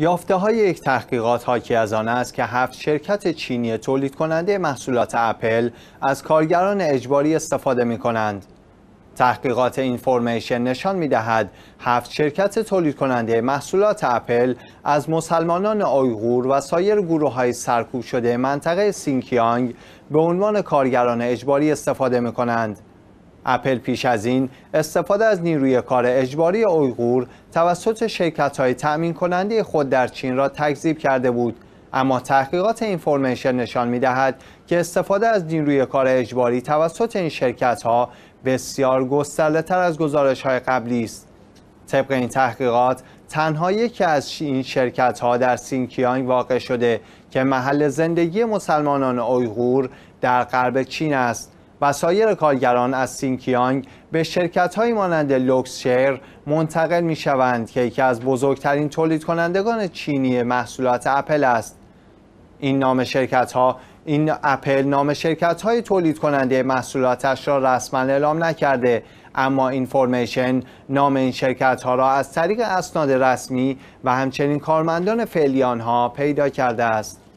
یافته های یک تحقیقات حاکی از آن است که هفت شرکت چینی تولید کننده محصولات اپل از کارگران اجباری استفاده می کنند. تحقیقات اینفورمیشن نشان می دهد هفت شرکت تولید کننده محصولات اپل از مسلمانان آیغور و سایر گروه های سرکوب شده منطقه سینکیانگ به عنوان کارگران اجباری استفاده می کنند. اپل پیش از این استفاده از نیروی کار اجباری اویغور توسط شرکت های تأمین کننده خود در چین را تکذیب کرده بود اما تحقیقات اینفورمیشن نشان می دهد که استفاده از نیروی کار اجباری توسط این شرکت ها بسیار گسترده از گزارش های قبلی است طبق این تحقیقات تنها یکی از این شرکت ها در سینکیانگ واقع شده که محل زندگی مسلمانان اویغور در غرب چین است و سایر کارگران از سینکیانگ به شرکت های مانند لوکسشر منتقل می شوند که یکی از بزرگترین تولید کنندگان چینی محصولات اپل است. این نام شرکت ها این اپل نام شرکت های تولید کننده محصولاتش را رسما اعلام نکرده اما اینفورمیشن نام این شرکت ها را از طریق اسناد رسمی و همچنین کارمندان فعلی آنها پیدا کرده است